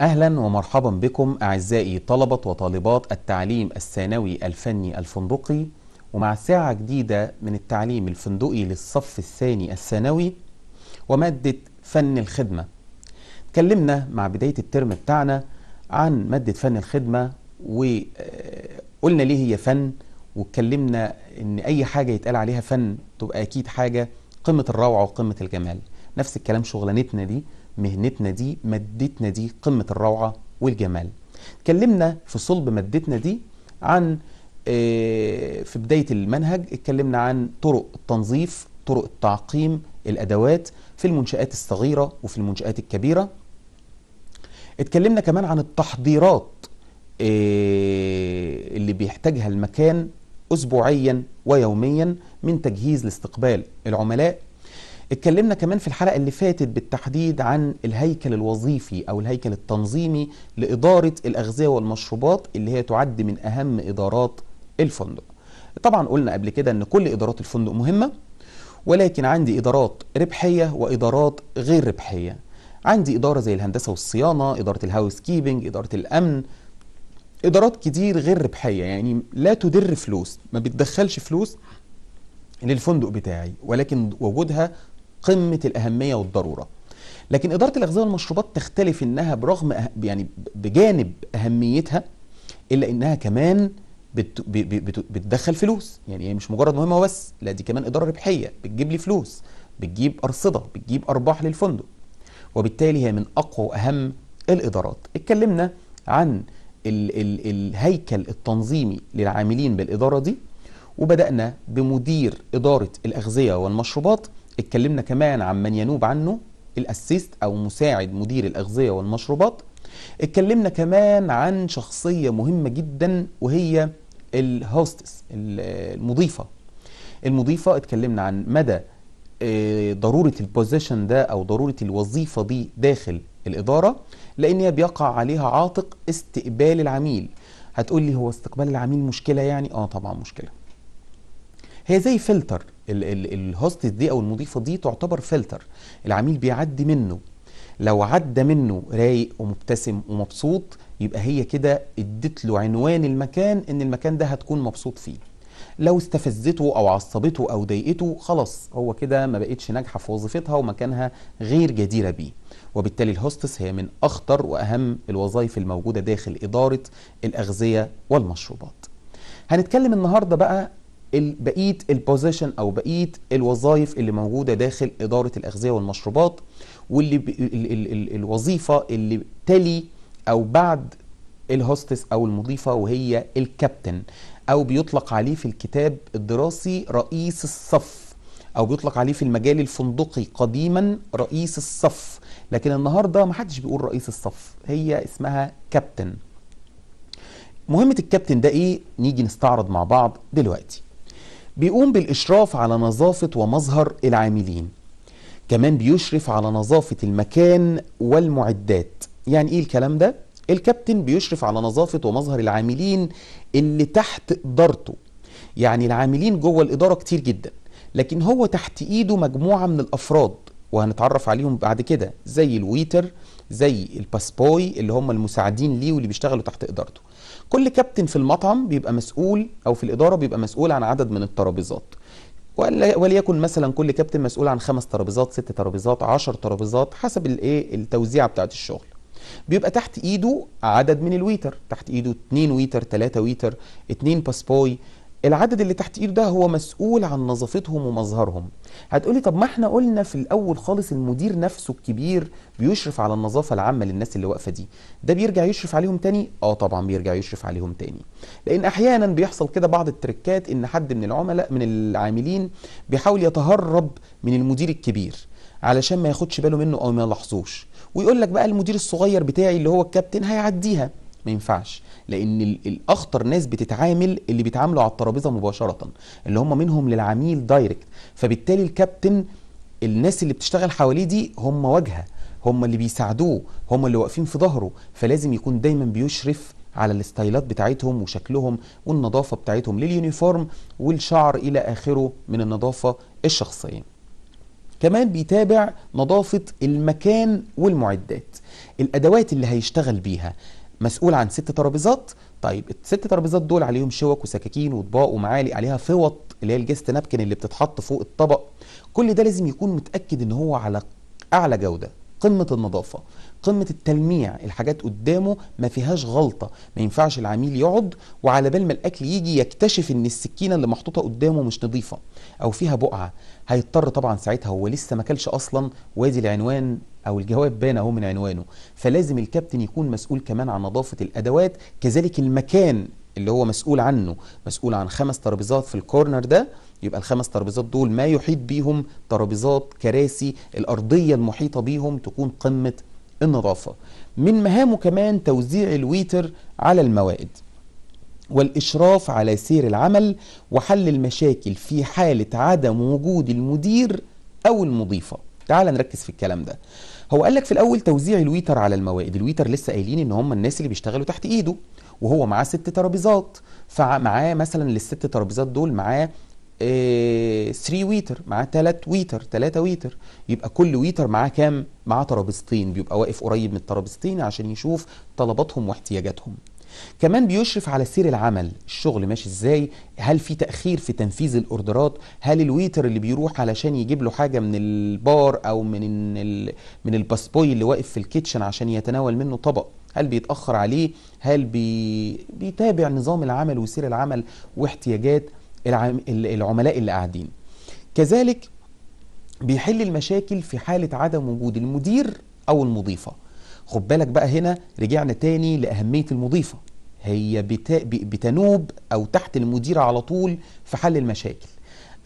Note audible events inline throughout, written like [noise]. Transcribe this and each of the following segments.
أهلا ومرحبا بكم أعزائي طلبة وطالبات التعليم الثانوي الفني الفندقي ومع ساعة جديدة من التعليم الفندقي للصف الثاني الثانوي ومادة فن الخدمة تكلمنا مع بداية الترم بتاعنا عن مادة فن الخدمة وقلنا ليه هي فن واتكلمنا ان اي حاجة يتقال عليها فن تبقى اكيد حاجة قمة الروعة وقمة الجمال نفس الكلام شغلانتنا دي مهنتنا دي مادتنا دي قمة الروعة والجمال اتكلمنا في صلب مادتنا دي عن آه، في بداية المنهج اتكلمنا عن طرق التنظيف طرق التعقيم الأدوات في المنشآت الصغيرة وفي المنشآت الكبيرة اتكلمنا كمان عن التحضيرات آه، اللي بيحتاجها المكان أسبوعيا ويوميا من تجهيز لاستقبال العملاء اتكلمنا كمان في الحلقة اللي فاتت بالتحديد عن الهيكل الوظيفي أو الهيكل التنظيمي لإدارة الأغذية والمشروبات اللي هي تعد من أهم إدارات الفندق طبعا قلنا قبل كده أن كل إدارات الفندق مهمة ولكن عندي إدارات ربحية وإدارات غير ربحية عندي إدارة زي الهندسة والصيانة إدارة الهاوس كيبنج إدارة الأمن إدارات كتير غير ربحية يعني لا تدر فلوس ما بتدخلش فلوس للفندق بتاعي ولكن وجودها قمه الاهميه والضروره لكن اداره الاغذيه والمشروبات تختلف انها برغم أه-، يعني بجانب اهميتها الا انها كمان بت... بت... بتدخل فلوس يعني هي مش مجرد مهمه بس لا دي كمان اداره ربحيه بتجيب لي فلوس بتجيب ارصده بتجيب ارباح للفندق وبالتالي هي من اقوى واهم الادارات اتكلمنا عن ال... ال... الهيكل التنظيمي للعاملين بالاداره دي وبدانا بمدير اداره الاغذيه والمشروبات اتكلمنا كمان عن من ينوب عنه الاسيست او مساعد مدير الاغذيه والمشروبات اتكلمنا كمان عن شخصيه مهمه جدا وهي الهوستس المضيفه المضيفه اتكلمنا عن مدى آه، ضروره البوزيشن ده او ضروره الوظيفه دي داخل الاداره لان بيقع عليها عاتق استقبال العميل هتقول لي هو استقبال العميل مشكله يعني اه طبعا مشكله هي زي فلتر الهوستس دي او المضيفه دي تعتبر فلتر العميل بيعدي منه لو عدى منه رايق ومبتسم ومبسوط يبقى هي كده ادت له عنوان المكان ان المكان ده هتكون مبسوط فيه لو استفزته او عصبته او ضايقته خلاص هو كده ما بقتش ناجحه في وظيفتها ومكانها غير جديره بيه وبالتالي الهوستس هي من اخطر واهم الوظائف الموجوده داخل اداره الاغذيه والمشروبات هنتكلم النهارده بقى بقيه البوزيشن او بقيه الوظائف اللي موجوده داخل اداره الاغذيه والمشروبات واللي ب... ال... ال... ال... الوظيفه اللي تلي او بعد الهوستس او المضيفه وهي الكابتن او بيطلق عليه في الكتاب الدراسي رئيس الصف او بيطلق عليه في المجال الفندقي قديما رئيس الصف لكن النهارده ما حدش بيقول رئيس الصف هي اسمها كابتن مهمه الكابتن ده ايه نيجي نستعرض مع بعض دلوقتي بيقوم بالإشراف على نظافة ومظهر العاملين كمان بيشرف على نظافة المكان والمعدات يعني إيه الكلام ده؟ الكابتن بيشرف على نظافة ومظهر العاملين اللي تحت إدارته يعني العاملين جوه الإدارة كتير جدا لكن هو تحت إيده مجموعة من الأفراد وهنتعرف عليهم بعد كده زي الويتر زي الباسبوي اللي هم المساعدين ليه واللي بيشتغلوا تحت إدارته كل كابتن في المطعم بيبقى مسؤول او في الاداره بيبقى مسؤول عن عدد من الترابيزات وليكن مثلا كل كابتن مسؤول عن خمس ترابيزات ست ترابيزات عشر ترابيزات حسب الايه التوزيعه بتاعه الشغل بيبقى تحت ايده عدد من الويتر تحت ايده اتنين ويتر تلاتة ويتر اتنين باسبوي العدد اللي تحت ايده ده هو مسؤول عن نظافتهم ومظهرهم هتقولي طب ما احنا قلنا في الاول خالص المدير نفسه الكبير بيشرف على النظافه العامه للناس اللي واقفه دي ده بيرجع يشرف عليهم تاني اه طبعا بيرجع يشرف عليهم تاني لان احيانا بيحصل كده بعض التركات ان حد من العملاء من العاملين بيحاول يتهرب من المدير الكبير علشان ما ياخدش باله منه او ما يلاحظوش ويقول لك بقى المدير الصغير بتاعي اللي هو الكابتن هيعديها ما ينفعش لان الاخطر ناس بتتعامل اللي بيتعاملوا على الترابيزه مباشره اللي هم منهم للعميل دايركت فبالتالي الكابتن الناس اللي بتشتغل حواليه دي هم واجهه هم اللي بيساعدوه هم اللي واقفين في ظهره فلازم يكون دايما بيشرف على الاستايلات بتاعتهم وشكلهم والنظافه بتاعتهم لليونيفورم والشعر الى اخره من النظافه الشخصيه كمان بيتابع نظافه المكان والمعدات الادوات اللي هيشتغل بيها مسؤول عن ست ترابيزات طيب الست ترابيزات دول عليهم شوك وسكاكين واطباق ومعالق عليها فوط اللي هي الجست نابكن اللي بتتحط فوق الطبق كل ده لازم يكون متاكد ان هو على اعلى جوده قمه النظافه قمة التلميع الحاجات قدامه ما فيهاش غلطة ما ينفعش العميل يقعد وعلى بال ما الأكل يجي يكتشف إن السكينة اللي محطوطة قدامه مش نظيفة أو فيها بقعة هيضطر طبعا ساعتها هو لسه ما كلش أصلا وادي العنوان او الجواب بان اهو من عنوانه فلازم الكابتن يكون مسؤول كمان عن نظافه الادوات كذلك المكان اللي هو مسؤول عنه مسؤول عن خمس ترابيزات في الكورنر ده يبقى الخمس ترابيزات دول ما يحيط بيهم ترابيزات كراسي الارضيه المحيطه بيهم تكون قمه النظافة من مهامه كمان توزيع الويتر على الموائد والإشراف على سير العمل وحل المشاكل في حالة عدم وجود المدير أو المضيفة تعال نركز في الكلام ده هو قال لك في الأول توزيع الويتر على الموائد الويتر لسه قايلين إن هم الناس اللي بيشتغلوا تحت إيده وهو معاه ست ترابيزات فمعاه مثلا للست ترابيزات دول معاه 3 آه، ويتر معاه 3 ويتر 3 ويتر يبقى كل ويتر معاه كام؟ معاه ترابيزتين بيبقى واقف قريب من الترابيزتين عشان يشوف طلباتهم واحتياجاتهم. كمان بيشرف على سير العمل الشغل ماشي ازاي هل في تاخير في تنفيذ الاوردرات هل الويتر اللي بيروح علشان يجيب له حاجه من البار او من ال... من الباسبوي اللي واقف في الكيتشن عشان يتناول منه طبق هل بيتاخر عليه هل بي... بيتابع نظام العمل وسير العمل واحتياجات العملاء اللي قاعدين كذلك بيحل المشاكل في حالة عدم وجود المدير أو المضيفة خد بالك بقى هنا رجعنا تاني لأهمية المضيفة هي بتنوب أو تحت المدير على طول في حل المشاكل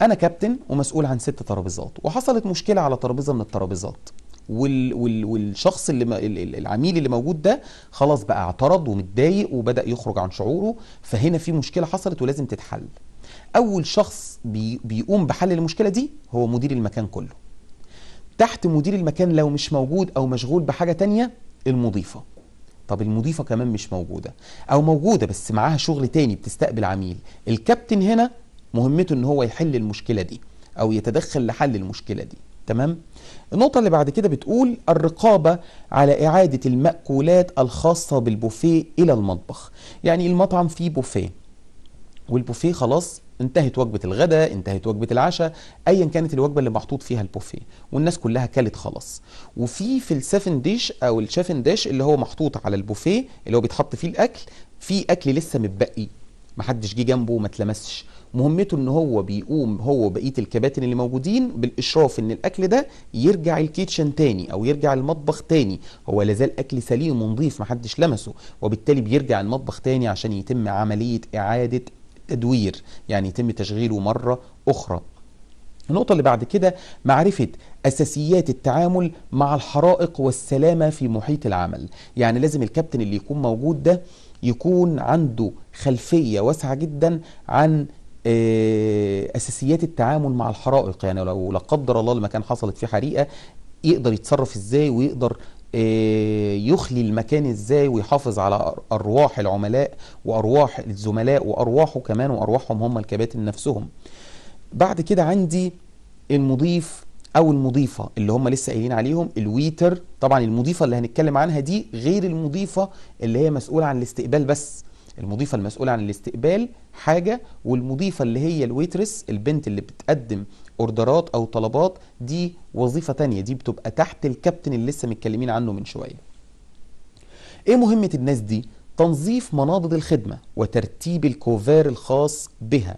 أنا كابتن ومسؤول عن ست ترابيزات وحصلت مشكلة على ترابيزة من الترابيزات وال وال والشخص اللي العميل اللي موجود ده خلاص بقى اعترض ومتضايق وبدأ يخرج عن شعوره فهنا في مشكلة حصلت ولازم تتحل اول شخص بيقوم بحل المشكله دي هو مدير المكان كله تحت مدير المكان لو مش موجود او مشغول بحاجه تانية المضيفه طب المضيفه كمان مش موجوده او موجوده بس معاها شغل تاني بتستقبل عميل الكابتن هنا مهمته ان هو يحل المشكله دي او يتدخل لحل المشكله دي تمام النقطه اللي بعد كده بتقول الرقابه على اعاده الماكولات الخاصه بالبوفيه الى المطبخ يعني المطعم فيه بوفيه والبوفيه خلاص انتهت وجبه الغداء انتهت وجبه العشاء ايا كانت الوجبه اللي محطوط فيها البوفيه والناس كلها كلت خلاص وفي في السفن ديش او الشافن ديش اللي هو محطوط على البوفيه اللي هو بيتحط فيه الاكل في اكل لسه متبقي محدش جه جنبه ما اتلمسش مهمته ان هو بيقوم هو بقيه الكباتن اللي موجودين بالاشراف ان الاكل ده يرجع الكيتشن تاني او يرجع المطبخ تاني هو لازال اكل سليم ونظيف محدش لمسه وبالتالي بيرجع المطبخ تاني عشان يتم عمليه اعاده التدوير يعني يتم تشغيله مرة أخرى النقطة اللي بعد كده معرفة أساسيات التعامل مع الحرائق والسلامة في محيط العمل يعني لازم الكابتن اللي يكون موجود ده يكون عنده خلفية واسعة جدا عن آه، أساسيات التعامل مع الحرائق يعني لو لا قدر الله المكان حصلت فيه حريقة يقدر يتصرف ازاي ويقدر آه، يخلي المكان ازاي ويحافظ على ارواح العملاء وارواح الزملاء وارواحه كمان وارواحهم هم الكباتن نفسهم بعد كده عندي المضيف او المضيفه اللي هم لسه قايلين عليهم الويتر طبعا المضيفه اللي هنتكلم عنها دي غير المضيفه اللي هي مسؤوله عن الاستقبال بس المضيفه المسؤوله عن الاستقبال حاجه والمضيفه اللي هي الويترس البنت اللي بتقدم اوردرات او طلبات دي وظيفه تانية دي بتبقى تحت الكابتن اللي لسه متكلمين عنه من شويه ايه مهمه الناس دي تنظيف مناضد الخدمة وترتيب الكوفير الخاص بها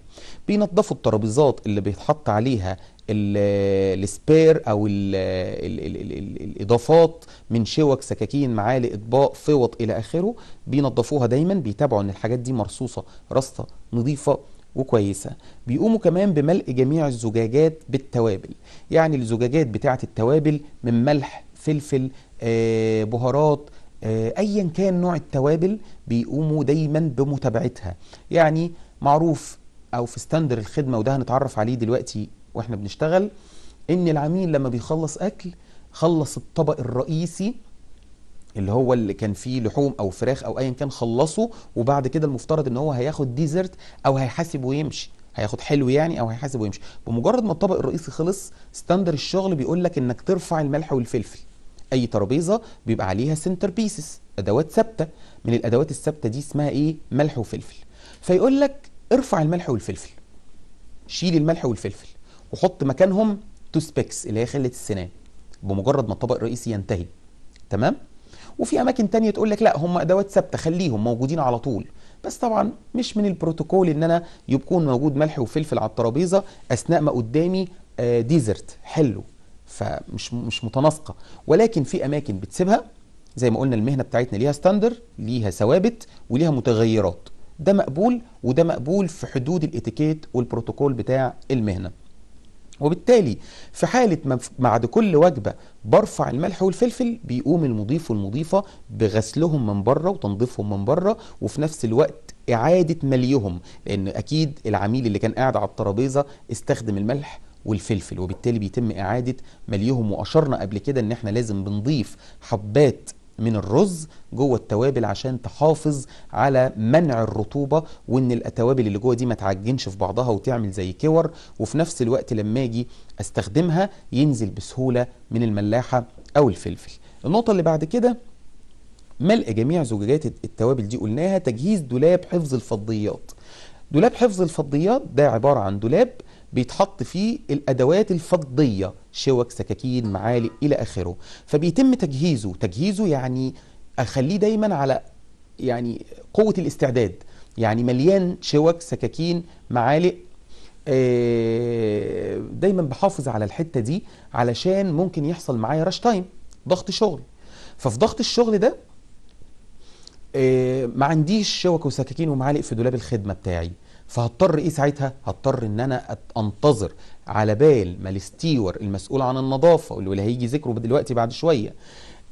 بينظفوا الترابيزات اللي بيتحط عليها السبير او الـ الـ الـ الـ الـ الاضافات من شوك سكاكين معالق اطباق فوط الى اخره بينظفوها دايما بيتابعوا ان الحاجات دي مرصوصه رصه نظيفه وكويسة بيقوموا كمان بملء جميع الزجاجات بالتوابل يعني الزجاجات بتاعة التوابل من ملح فلفل آه، بهارات آه، ايا كان نوع التوابل بيقوموا دايما بمتابعتها يعني معروف او في ستاندر الخدمة وده هنتعرف عليه دلوقتي واحنا بنشتغل ان العميل لما بيخلص اكل خلص الطبق الرئيسي اللي هو اللي كان فيه لحوم او فراخ او ايا كان خلصه وبعد كده المفترض ان هو هياخد ديزرت او هيحاسب ويمشي هياخد حلو يعني او هيحاسب ويمشي بمجرد ما الطبق الرئيسي خلص ستاندر الشغل بيقول لك انك ترفع الملح والفلفل اي ترابيزه بيبقى عليها سنتر بيسز ادوات ثابته من الادوات الثابته دي اسمها ايه ملح وفلفل فيقول لك ارفع الملح والفلفل شيل الملح والفلفل وحط مكانهم تو سبيكس اللي هي خله السنان بمجرد ما الطبق الرئيسي ينتهي تمام وفي اماكن تانية تقول لك لا هم ادوات ثابته خليهم موجودين على طول بس طبعا مش من البروتوكول ان انا يكون موجود ملح وفلفل على الترابيزه اثناء ما قدامي آه، ديزرت حلو فمش مش متناسقه ولكن في اماكن بتسيبها زي ما قلنا المهنه بتاعتنا ليها ستاندر ليها ثوابت وليها متغيرات ده مقبول وده مقبول في حدود الاتيكيت والبروتوكول بتاع المهنه وبالتالي في حالة ما بعد كل وجبة برفع الملح والفلفل بيقوم المضيف والمضيفة بغسلهم من بره وتنظيفهم من بره وفي نفس الوقت إعادة مليهم لأن أكيد العميل اللي كان قاعد على الترابيزة استخدم الملح والفلفل وبالتالي بيتم إعادة مليهم وأشرنا قبل كده إن إحنا لازم بنضيف حبات من الرز جوه التوابل عشان تحافظ على منع الرطوبة وان التوابل اللي جوه دي ما تعجنش في بعضها وتعمل زي كور وفي نفس الوقت لما اجي استخدمها ينزل بسهولة من الملاحة او الفلفل النقطة اللي بعد كده ملء جميع زجاجات التوابل دي قلناها تجهيز دولاب حفظ الفضيات دولاب حفظ الفضيات ده عبارة عن دولاب بيتحط فيه الادوات الفضيه شوك سكاكين معالق الى اخره فبيتم تجهيزه تجهيزه يعني اخليه دايما على يعني قوه الاستعداد يعني مليان شوك سكاكين معالق آه، دايما بحافظ على الحته دي علشان ممكن يحصل معايا راش تايم ضغط شغل ففي ضغط الشغل ده آه، ما عنديش شوك وسكاكين ومعالق في دولاب الخدمه بتاعي فهضطر ايه ساعتها هضطر ان انا انتظر على بال ما الاستيور المسؤول عن النظافه واللي هيجي ذكره دلوقتي بعد شويه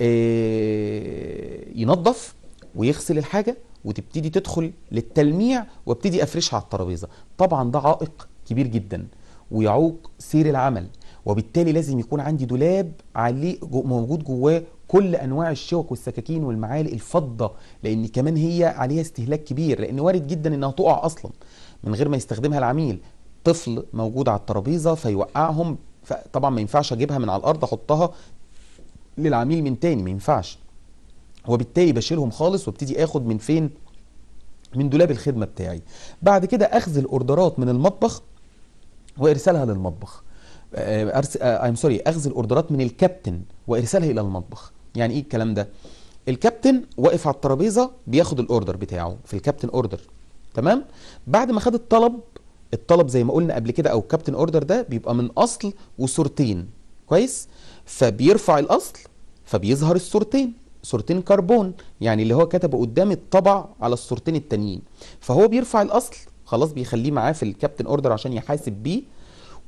آه، ينظف ويغسل الحاجه وتبتدي تدخل للتلميع وابتدي افرشها على الترابيزه طبعا ده عائق كبير جدا ويعوق سير العمل وبالتالي لازم يكون عندي دولاب عليه موجود جواه كل انواع الشوك والسكاكين والمعالق الفضه لان كمان هي عليها استهلاك كبير لان وارد جدا انها تقع اصلا من غير ما يستخدمها العميل طفل موجود على الترابيزه فيوقعهم طبعا ما ينفعش اجيبها من على الارض احطها للعميل من تاني ما ينفعش وبالتالي بشيلهم خالص وابتدي اخد من فين من دولاب الخدمه بتاعي بعد كده اخذ الاوردرات من المطبخ وارسالها للمطبخ آه، ارس ايم آه، سوري اخذ الاوردرات من الكابتن وارسالها الى المطبخ يعني ايه الكلام ده الكابتن واقف على الترابيزه بياخد الاوردر بتاعه في الكابتن اوردر تمام بعد ما خد الطلب الطلب زي ما قلنا قبل كده او الكابتن اوردر ده بيبقى من اصل وصورتين كويس فبيرفع الاصل فبيظهر الصورتين صورتين كربون يعني اللي هو كتبه قدام الطبع على الصورتين التانيين فهو بيرفع الاصل خلاص بيخليه معاه في الكابتن اوردر عشان يحاسب بيه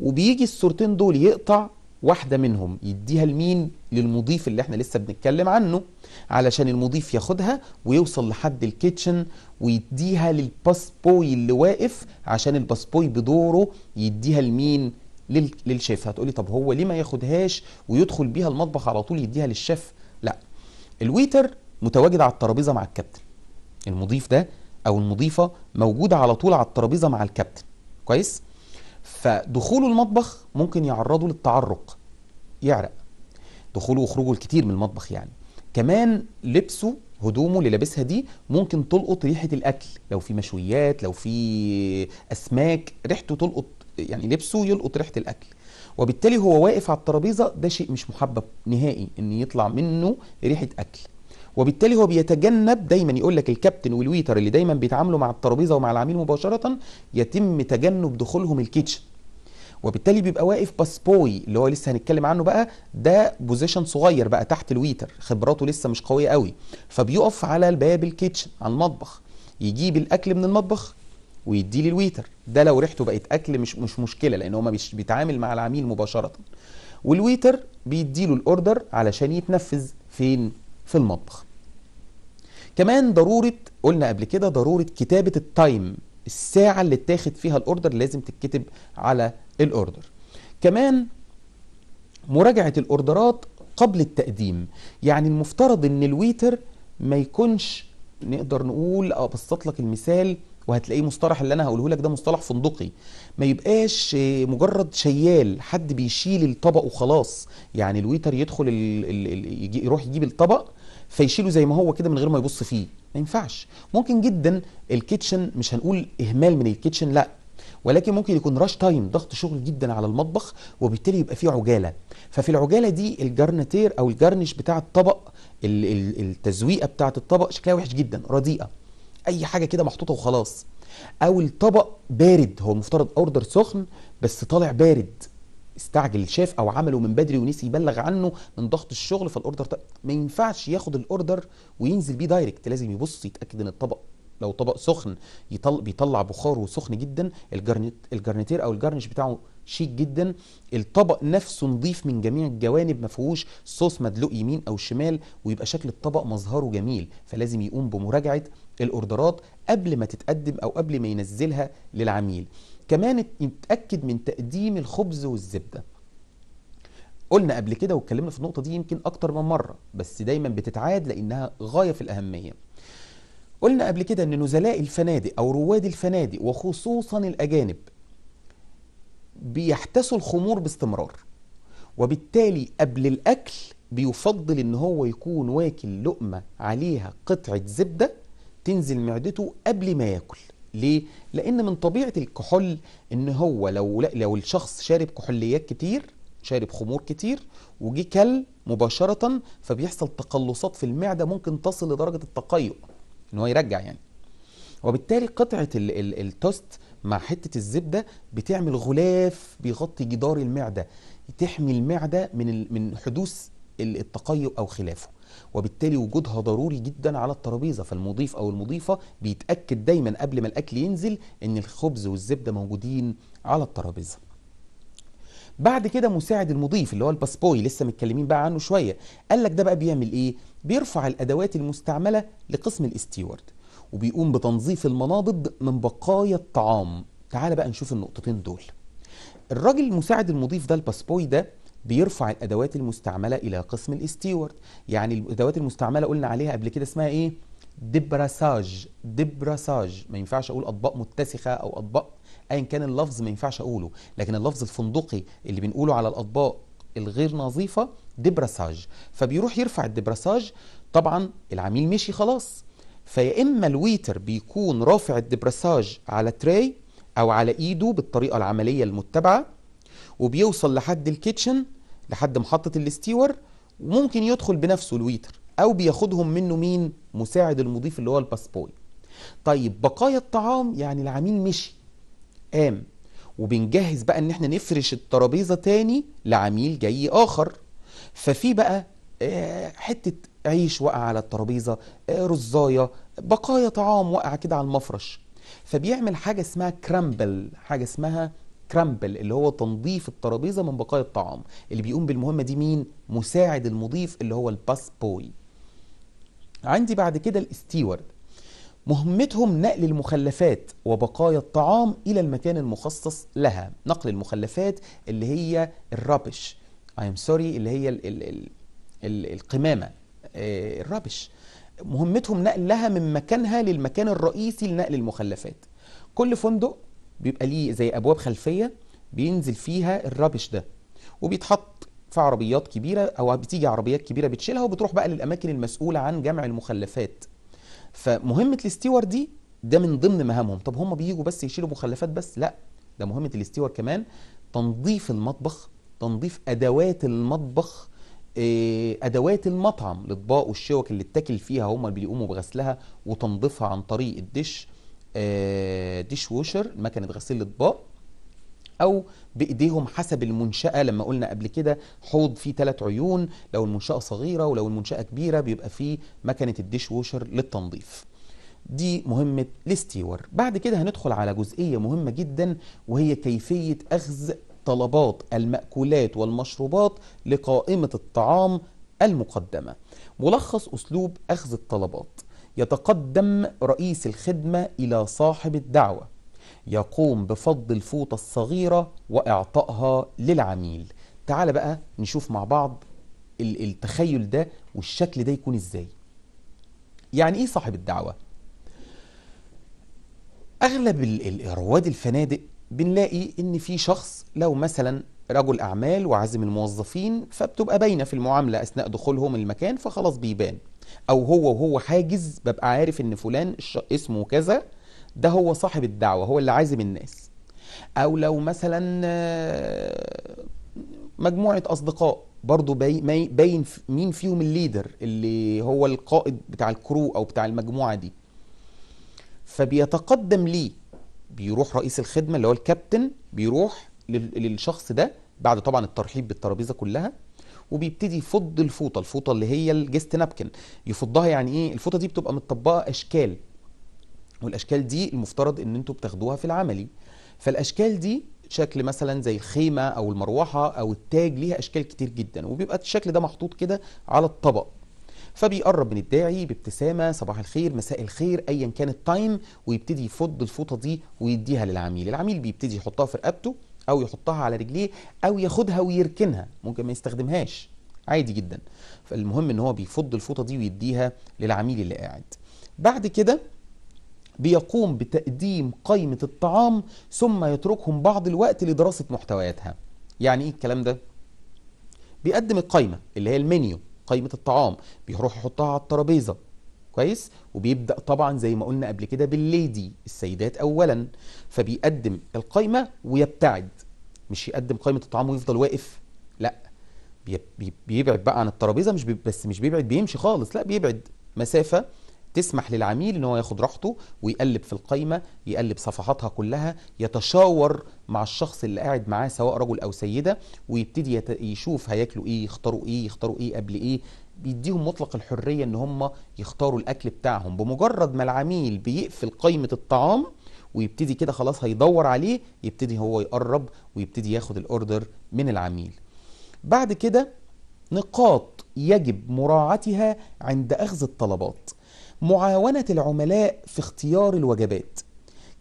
وبيجي الصورتين دول يقطع واحدة منهم يديها لمين للمضيف اللي احنا لسه بنتكلم عنه علشان المضيف ياخدها ويوصل لحد الكيتشن ويديها للباسبوي اللي واقف عشان الباسبوي بدوره يديها لمين للشيف هتقولي طب هو ليه ما ياخدهاش ويدخل بيها المطبخ على طول يديها للشيف لا الويتر متواجد على الترابيزه مع الكابتن المضيف ده او المضيفه موجوده على طول على الترابيزه مع الكابتن كويس فدخوله المطبخ ممكن يعرضه للتعرق يعرق دخوله وخروجه الكتير من المطبخ يعني كمان لبسه هدومه اللي لابسها دي ممكن تلقط ريحه الاكل لو في مشويات لو في اسماك ريحته تلقط يعني لبسه يلقط ريحه الاكل وبالتالي هو واقف على الترابيزه ده شيء مش محبب نهائي ان يطلع منه ريحه اكل وبالتالي هو بيتجنب دايما يقول لك الكابتن والويتر اللي دايما بيتعاملوا مع الترابيزه ومع العميل مباشره يتم تجنب دخولهم الكيتشن وبالتالي بيبقى واقف باسبوي اللي هو لسه هنتكلم عنه بقى ده بوزيشن صغير بقى تحت الويتر خبراته لسه مش قويه قوي فبيقف على الباب الكيتشن على المطبخ يجيب الاكل من المطبخ ويديه للويتر ده لو ريحته بقت اكل مش مش مشكله لان هو مش بيتعامل مع العميل مباشره والويتر بيديله الاوردر علشان يتنفذ فين في المطبخ كمان ضروره قلنا قبل كده ضروره كتابه التايم الساعه اللي اتاخد فيها الاوردر لازم تتكتب على الاوردر كمان مراجعه الاوردرات قبل التقديم يعني المفترض ان الويتر ما يكونش نقدر نقول ابسط لك المثال وهتلاقيه مصطلح اللي انا هقوله لك ده مصطلح فندقي ما يبقاش مجرد شيال حد بيشيل الطبق وخلاص يعني الويتر يدخل الـ الـ يروح يجيب الطبق فيشيله زي ما هو كده من غير ما يبص فيه ما ينفعش ممكن جدا الكيتشن مش هنقول اهمال من الكيتشن لا ولكن ممكن يكون راش تايم ضغط شغل جدا على المطبخ وبالتالي يبقى فيه عجاله ففي العجاله دي الجرنتير او الجرنش بتاع الطبق التزويقه بتاعه الطبق شكلها وحش جدا رديئه اي حاجه كده محطوطه وخلاص او الطبق بارد هو المفترض اوردر سخن بس طالع بارد استعجل شاف او عمله من بدري ونسي يبلغ عنه من ضغط الشغل فالاوردر ما ينفعش ياخد الاوردر وينزل بيه دايركت لازم يبص يتاكد ان الطبق لو طبق سخن يطل بيطلع بخار وسخن جدا الجرنت الجرنتير او الجرنش بتاعه شيك جدا الطبق نفسه نظيف من جميع الجوانب ما فيهوش صوص مدلوق يمين او شمال ويبقى شكل الطبق مظهره جميل فلازم يقوم بمراجعه الاوردرات قبل ما تتقدم او قبل ما ينزلها للعميل كمان يتأكد من تقديم الخبز والزبدة قلنا قبل كده واتكلمنا في النقطة دي يمكن أكتر من مرة بس دايما بتتعاد لأنها غاية في الأهمية قلنا قبل كده أن نزلاء الفنادق أو رواد الفنادق وخصوصا الأجانب بيحتسوا الخمور باستمرار وبالتالي قبل الأكل بيفضل ان هو يكون واكل لقمة عليها قطعة زبدة تنزل معدته قبل ما ياكل ليه؟ لأن من طبيعة الكحول إن هو لو لو الشخص شارب كحوليات كتير شارب خمور كتير وجي كل مباشرة فبيحصل تقلصات في المعدة ممكن تصل لدرجة التقيؤ إن هو يرجع يعني وبالتالي قطعة التوست مع حتة الزبدة بتعمل غلاف بيغطي جدار المعدة تحمي المعدة من من حدوث التقيؤ أو خلافه وبالتالي وجودها ضروري جدا على الترابيزه فالمضيف او المضيفه بيتاكد دايما قبل ما الاكل ينزل ان الخبز والزبده موجودين على الترابيزه بعد كده مساعد المضيف اللي هو الباسبوي لسه متكلمين بقى عنه شويه قال لك ده بقى بيعمل ايه بيرفع الادوات المستعمله لقسم الاستيوارد وبيقوم بتنظيف المنابض من بقايا الطعام تعال بقى نشوف النقطتين دول الراجل مساعد المضيف ده الباسبوي ده بيرفع الادوات المستعمله الى قسم الاستيورد يعني الادوات المستعمله قلنا عليها قبل كده اسمها ايه دبراساج دبراساج ما ينفعش اقول اطباق متسخه او اطباق ايا كان اللفظ ما ينفعش اقوله لكن اللفظ الفندقي اللي بنقوله على الاطباق الغير نظيفه دبراساج فبيروح يرفع الدبراساج طبعا العميل مشي خلاص فيا اما الويتر بيكون رافع الدبراساج على تراي او على ايده بالطريقه العمليه المتبعه وبيوصل لحد الكيتشن لحد محطة الاستيور وممكن يدخل بنفسه الويتر أو بياخدهم منه مين مساعد المضيف اللي هو الباسبوي طيب بقايا الطعام يعني العميل مشي قام وبنجهز بقى ان احنا نفرش الترابيزه تاني لعميل جاي اخر ففي بقى آه، حته عيش وقع على الترابيزه آه، رزايه بقايا طعام وقع كده على المفرش فبيعمل حاجه اسمها كرامبل حاجه اسمها كرامبل اللي هو تنظيف الترابيزه من بقايا الطعام اللي بيقوم بالمهمه دي مين مساعد المضيف اللي هو الباس بوي عندي بعد كده الاستيوارد مهمتهم نقل المخلفات وبقايا الطعام الى المكان المخصص لها نقل المخلفات اللي هي الرابش ام سوري اللي هي الـ الـ الـ الـ القمامه آه، الرابش مهمتهم نقلها من مكانها للمكان الرئيسي لنقل المخلفات كل فندق بيبقى ليه زي ابواب خلفيه بينزل فيها الرابش ده وبيتحط في عربيات كبيره او بتيجي عربيات كبيره بتشيلها وبتروح بقى للاماكن المسؤوله عن جمع المخلفات فمهمه الاستيور دي ده من ضمن مهامهم طب هم بييجوا بس يشيلوا مخلفات بس لا ده مهمه الاستيور كمان تنظيف المطبخ تنظيف ادوات المطبخ آه، ادوات المطعم الاطباق والشوك اللي اتاكل فيها هم اللي بيقوموا بغسلها وتنظيفها عن طريق الدش ديش آه، ووشر مكنه غسيل الاطباق او بايديهم حسب المنشاه لما قلنا قبل كده حوض فيه ثلاث عيون لو المنشاه صغيره ولو المنشاه كبيره بيبقى فيه مكنه الديش ووشر للتنظيف دي مهمة الاستيور بعد كده هندخل على جزئية مهمة جدا وهي كيفية أخذ طلبات المأكولات والمشروبات لقائمة الطعام المقدمة ملخص أسلوب أخذ الطلبات يتقدم رئيس الخدمة إلى صاحب الدعوة يقوم بفض الفوطة الصغيرة وإعطائها للعميل تعال بقى نشوف مع بعض التخيل ده والشكل ده يكون إزاي يعني إيه صاحب الدعوة؟ أغلب رواد الفنادق بنلاقي إن في شخص لو مثلا رجل أعمال وعازم الموظفين فبتبقى باينة في المعاملة أثناء دخولهم المكان فخلاص بيبان او هو وهو حاجز ببقى عارف ان فلان اسمه كذا ده هو صاحب الدعوه هو اللي عازم الناس او لو مثلا مجموعه اصدقاء برضه باين باين مين فيهم الليدر اللي هو القائد بتاع الكرو او بتاع المجموعه دي فبيتقدم ليه بيروح رئيس الخدمه اللي هو الكابتن بيروح للشخص ده بعد طبعا الترحيب بالترابيزه كلها وبيبتدي يفض الفوطه الفوطه اللي هي الجست نابكن يفضها يعني ايه الفوطه دي بتبقى متطبقه اشكال والاشكال دي المفترض ان انتوا بتاخدوها في العملي فالاشكال دي شكل مثلا زي الخيمه او المروحه او التاج ليها اشكال كتير جدا وبيبقى الشكل ده محطوط كده على الطبق فبيقرب من الداعي بابتسامه صباح الخير مساء الخير ايا كان التايم ويبتدي يفض الفوطه دي ويديها للعميل العميل بيبتدي يحطها في رقبته او يحطها على رجليه او ياخدها ويركنها ممكن ما يستخدمهاش عادي جدا فالمهم ان هو بيفض الفوطه دي ويديها للعميل اللي قاعد بعد كده بيقوم بتقديم قائمه الطعام ثم يتركهم بعض الوقت لدراسه محتوياتها يعني ايه الكلام ده بيقدم القائمه اللي هي المنيو قائمه الطعام بيروح يحطها على الترابيزه كويس وبيبدا طبعا زي ما قلنا قبل كده بالليدي السيدات اولا فبيقدم القائمه ويبتعد مش يقدم قائمه الطعام ويفضل واقف لا بيبعد بقى عن الترابيزه مش بس مش بيبعد بيمشي خالص لا بيبعد مسافه تسمح للعميل ان هو ياخد راحته ويقلب في القايمه يقلب صفحاتها كلها يتشاور مع الشخص اللي قاعد معاه سواء رجل او سيده ويبتدي يشوف هياكلوا ايه يختاروا ايه يختاروا ايه قبل ايه بيديهم مطلق الحرية ان هم يختاروا الاكل بتاعهم بمجرد ما العميل بيقفل قائمة الطعام ويبتدي كده خلاص هيدور عليه يبتدي هو يقرب ويبتدي ياخد الاوردر من العميل بعد كده نقاط يجب مراعاتها عند اخذ الطلبات معاونة العملاء في اختيار الوجبات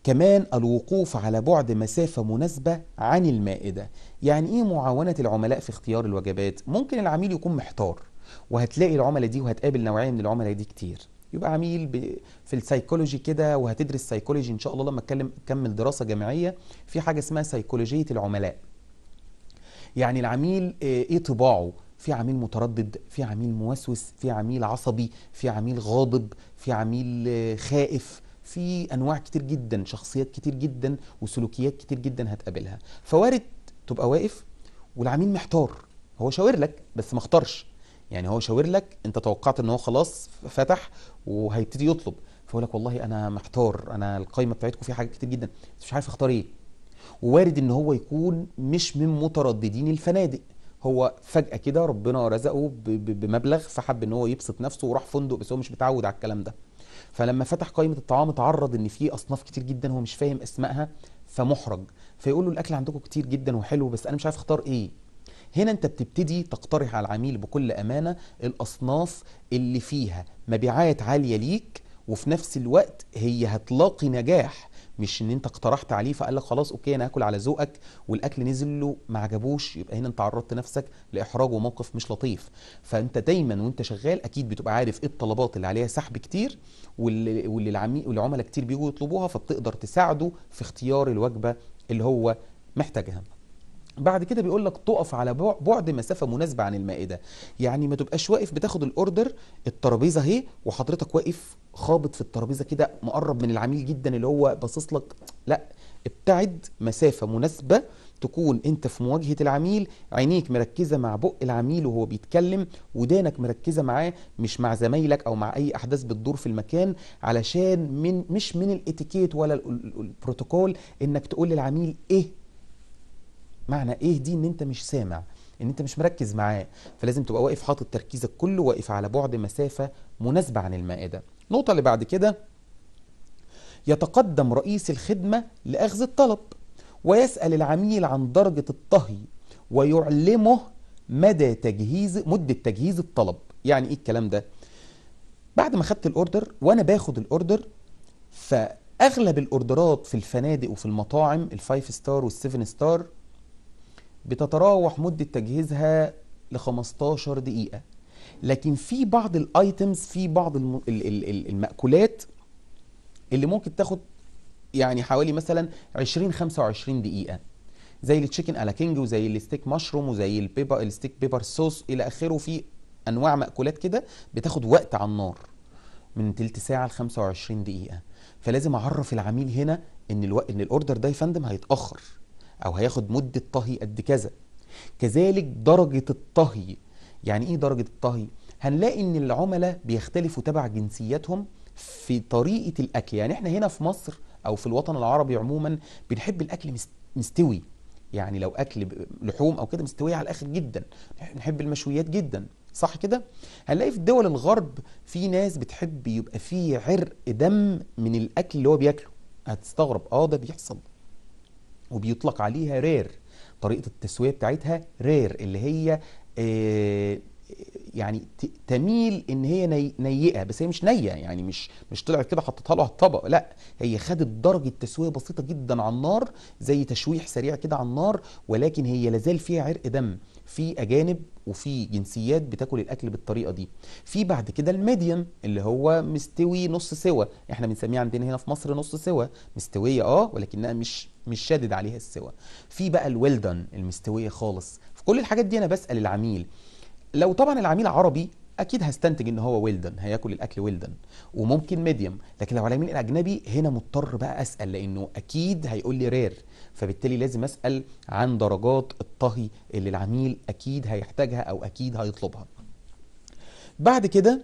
كمان الوقوف على بعد مسافة مناسبة عن المائدة يعني ايه معاونة العملاء في اختيار الوجبات ممكن العميل يكون محتار وهتلاقي العملاء دي وهتقابل نوعيه من العملاء دي كتير يبقى عميل في السيكولوجي كده وهتدرس سيكولوجي ان شاء الله لما اتكلم كمل دراسه جامعيه في حاجه اسمها سيكولوجيه العملاء يعني العميل آه، ايه طباعه في عميل متردد في عميل موسوس في عميل عصبي في عميل غاضب في عميل آه، خائف في انواع كتير جدا شخصيات كتير جدا وسلوكيات كتير جدا هتقابلها فوارد تبقى واقف والعميل محتار هو شاور لك بس ما اختارش يعني هو شاور لك انت توقعت ان هو خلاص فتح وهيبتدي يطلب فيقول لك والله انا محتار انا القايمه بتاعتكم فيها حاجات كتير جدا بس مش عارف اختار ايه ووارد ان هو يكون مش من مترددين الفنادق هو فجاه كده ربنا رزقه بمبلغ فحب ان هو يبسط نفسه وراح فندق بس هو مش متعود على الكلام ده فلما فتح قائمه الطعام اتعرض ان في اصناف كتير جدا هو مش فاهم اسمائها فمحرج فيقول له الاكل عندكم كتير جدا وحلو بس انا مش عارف اختار ايه هنا انت بتبتدي تقترح على العميل بكل امانه الاصناف اللي فيها مبيعات عاليه ليك وفي نفس الوقت هي هتلاقي نجاح مش ان انت اقترحت عليه فقال لك خلاص اوكي انا هاكل على ذوقك والاكل نزل له ما عجبوش يبقى هنا انت عرضت نفسك لاحراج وموقف مش لطيف فانت دايما وانت شغال اكيد بتبقى عارف ايه الطلبات اللي عليها سحب كتير واللي العميل والعملاء كتير بيجوا يطلبوها فبتقدر تساعده في اختيار الوجبه اللي هو محتاجها بعد كده بيقول لك تقف على بعد مسافه مناسبه عن المائده يعني ما تبقاش واقف بتاخد الاوردر الترابيزه اهي وحضرتك واقف خابط في الترابيزه كده مقرب من العميل جدا اللي هو باصص لك لا ابتعد مسافه مناسبه تكون انت في مواجهه العميل عينيك مركزه مع بق العميل وهو بيتكلم ودانك مركزه معاه مش مع زمايلك او مع اي احداث بتدور في المكان علشان من مش من الاتيكيت ولا البروتوكول انك تقول للعميل ايه معنى ايه دي ان انت مش سامع ان انت مش مركز معاه فلازم تبقى واقف حاطط تركيزك كله واقف على بعد مسافه مناسبه عن المائده النقطه اللي بعد كده يتقدم رئيس الخدمه لاخذ الطلب ويسال العميل عن درجه الطهي ويعلمه مدى تجهيز مده تجهيز الطلب يعني ايه الكلام ده بعد ما خدت الاوردر وانا باخد الاوردر فاغلب الاوردرات في الفنادق وفي المطاعم الفايف ستار والسيفن ستار بتتراوح مدة تجهيزها ل 15 دقيقة لكن في بعض الايتمز في بعض الم... ال... ال... المأكولات اللي ممكن تاخد يعني حوالي مثلا 20 25 دقيقة زي التشيكن على كينج وزي الستيك مشروم وزي البيبر الستيك بيبر صوص الى اخره في انواع مأكولات كده بتاخد وقت على النار من تلت ساعة ل 25 دقيقة فلازم اعرف العميل هنا ان الوقت ان الاوردر ده يا فندم هيتأخر أو هياخد مدة طهي قد كذا كذلك درجة الطهي يعني إيه درجة الطهي؟ هنلاقي إن العملاء بيختلفوا تبع جنسياتهم في طريقة الأكل يعني إحنا هنا في مصر أو في الوطن العربي عموما بنحب الأكل مستوي يعني لو أكل لحوم أو كده مستوية على الآخر جدا نحب المشويات جدا صح كده؟ هنلاقي في الدول الغرب في ناس بتحب يبقى فيه عرق دم من الأكل اللي هو بياكله هتستغرب اه ده بيحصل وبيطلق عليها رير طريقة التسوية بتاعتها رير اللي هي آه، يعني تميل ان هي نيئه بس هي مش نيه يعني مش مش طلعت كده حطيتها له على الطبق لا هي خدت درجه تسويه بسيطه جدا على النار زي تشويح سريع كده على النار ولكن هي لازال فيها عرق دم في اجانب وفي جنسيات بتاكل الاكل بالطريقه دي في بعد كده الميديم اللي هو مستوي نص سوا احنا بنسميه عندنا هنا في مصر نص سوا مستويه اه ولكنها مش مش شادد عليها السوا في بقى الويل المستويه خالص في كل الحاجات دي انا بسال العميل لو طبعا العميل عربي اكيد هستنتج ان هو ويلدن هياكل الاكل ويلدن وممكن ميديوم لكن لو العميل الاجنبي هنا مضطر بقى اسال لانه اكيد هيقول لي رير فبالتالي لازم اسال عن درجات الطهي اللي العميل اكيد هيحتاجها او اكيد هيطلبها بعد كده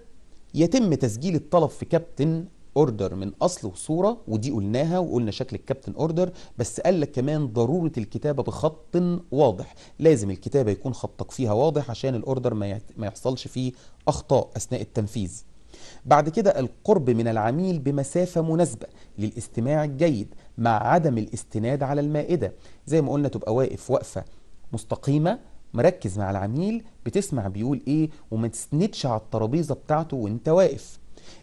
يتم تسجيل الطلب في كابتن اوردر من اصل وصوره ودي قلناها وقلنا شكل الكابتن اوردر بس قال لك كمان ضروره الكتابه بخط واضح لازم الكتابه يكون خطك فيها واضح عشان الاوردر ما يحصلش فيه اخطاء اثناء التنفيذ بعد كده القرب من العميل بمسافة مناسبة للاستماع الجيد مع عدم الاستناد على المائدة زي ما قلنا تبقى واقف وقفة مستقيمة مركز مع العميل بتسمع بيقول ايه وما تسندش على الترابيزة بتاعته وانت واقف